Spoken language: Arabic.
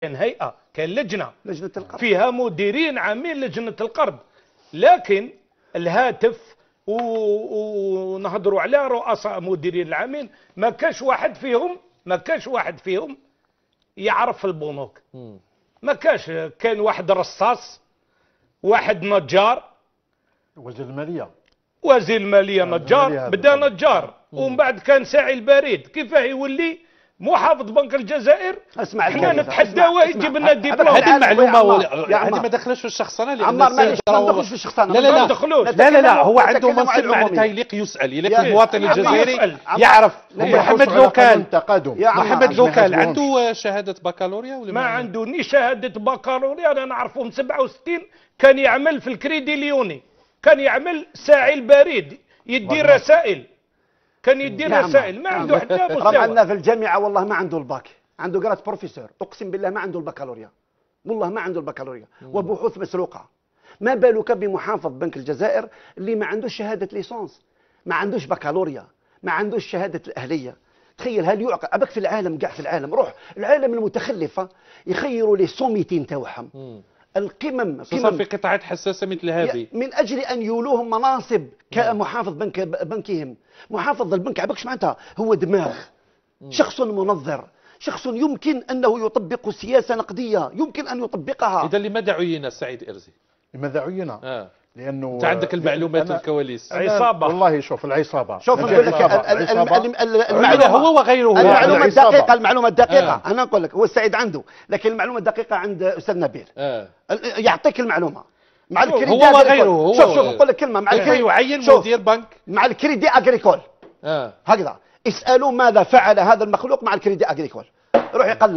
كان هيئة كان لجنة لجنة القرض فيها مديرين عامين لجنة القرض لكن الهاتف ونهضروا على رؤساء مديرين العامين ما كاش واحد فيهم ما كاش واحد فيهم يعرف البنوك ما كاش كان واحد رصاص واحد نجار وزير الماليه وزير الماليه نجار بدا نجار ومن بعد كان ساعي البريد كيفاه يولي محافظ بنك الجزائر اسمع احنا نتحداو يجيب لنا الدبلوم هذه المعلومه هذه ما دخلش في الشخصنه اللي عمار ما دخلش في الشخصنه لا لا لا لا لا لا هو عنده منصب معناتها يليق يسال الا المواطن الجزائري يعرف محمد لوكان محمد لوكان عنده شهاده بكالوريا ولا ما عنده ني شهاده بكالوريا انا نعرفه من 67 كان يعمل في الكريدي ليوني كان يعمل ساعي البريد يدي رسائل كان يدي رسائل نعم. ما عنده نعم. حتى مستوى عندنا في الجامعه والله ما عنده الباك عنده قرات بروفيسور اقسم بالله ما عنده البكالوريا والله ما عنده البكالوريا وبحوث مسروقه ما بالك بمحافظ بنك الجزائر اللي ما عندوش شهاده ليسونس ما عندوش بكالوريا ما عندوش شهاده الاهليه تخيل هل يعقل ابك في العالم كاع في العالم روح العالم المتخلفه يخيروا لي سوميتي نتاعهم القمم خصوصا في قطاعات حساسه مثل هذه من اجل ان يولوهم مناصب كمحافظ نعم. بنك بنكهم محافظ البنك عبكش معناتها هو دماغ شخص منظر شخص يمكن انه يطبق سياسه نقديه يمكن ان يطبقها اذا لماذا عين السعيد ارزي لماذا عين آه. لانه انت عندك المعلومات الكواليس عصابه والله شوف العصابه شوف المعلومه هو وغيره المعلومه الدقيقه المعلومه الدقيقه آه. انا نقول لك هو السعيد عنده لكن المعلومه الدقيقه عند استاذ نبيل آه. يعطيك المعلومه مع الكريدي هو وغيره هو شوف شوف نقول لك كلمه مع الكريدي يعين مدير بنك مع الكريدي اغريكول آه. هكذا اسالوا ماذا فعل هذا المخلوق مع الكريدي اغريكول روح يقلب